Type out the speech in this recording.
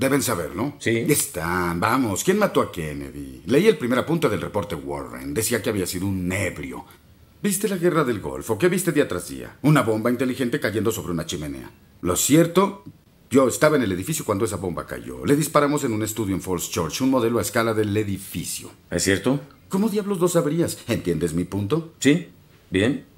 Deben saberlo. Sí. Están, vamos. ¿Quién mató a Kennedy? Leí el primer apunte del reporte Warren. Decía que había sido un ebrio. ¿Viste la guerra del Golfo? ¿Qué viste día tras día? Una bomba inteligente cayendo sobre una chimenea. Lo cierto, yo estaba en el edificio cuando esa bomba cayó. Le disparamos en un estudio en Falls Church, un modelo a escala del edificio. ¿Es cierto? ¿Cómo diablos lo sabrías? ¿Entiendes mi punto? Sí. Bien.